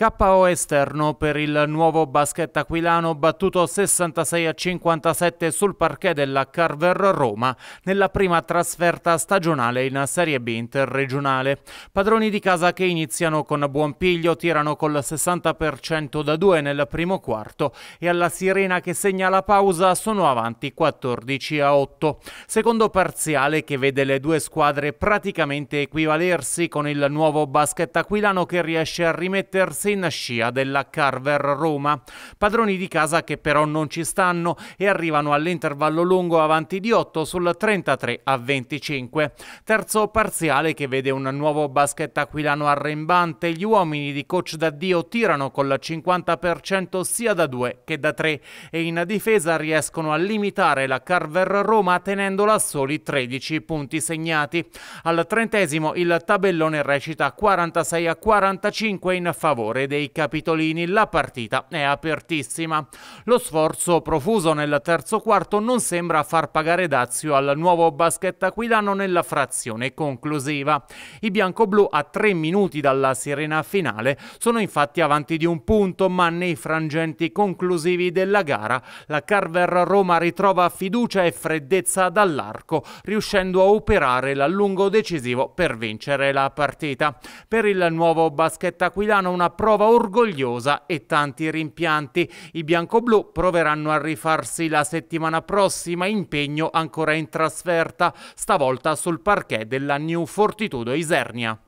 KO esterno per il nuovo basket aquilano battuto 66 a 57 sul parquet della Carver Roma nella prima trasferta stagionale in Serie B interregionale. Padroni di casa che iniziano con buon piglio, tirano col 60% da 2 nel primo quarto e alla sirena che segna la pausa sono avanti 14 a 8. Secondo parziale che vede le due squadre praticamente equivalersi con il nuovo basket aquilano che riesce a rimettersi Firenze in scia della Carver Roma. Padroni di casa che però non ci stanno e arrivano all'intervallo lungo avanti di 8 sul 33 a 25. Terzo parziale che vede un nuovo basket aquilano arrembante. Gli uomini di coach Daddio tirano col 50% sia da 2 che da 3 e in difesa riescono a limitare la Carver Roma tenendola a soli 13 punti segnati. Al trentesimo il tabellone recita 46 a 45 in favore favore dei capitolini la partita è apertissima. Lo sforzo profuso nel terzo quarto non sembra far pagare dazio al nuovo basket aquilano nella frazione conclusiva. I bianco-blu a tre minuti dalla sirena finale sono infatti avanti di un punto, ma nei frangenti conclusivi della gara la Carver Roma ritrova fiducia e freddezza dall'arco, riuscendo a operare l'allungo decisivo per vincere la partita. Per il nuovo basket aquilano una pro prova orgogliosa e tanti rimpianti. I bianco-blu proveranno a rifarsi la settimana prossima, impegno ancora in trasferta, stavolta sul parquet della New Fortitudo Isernia.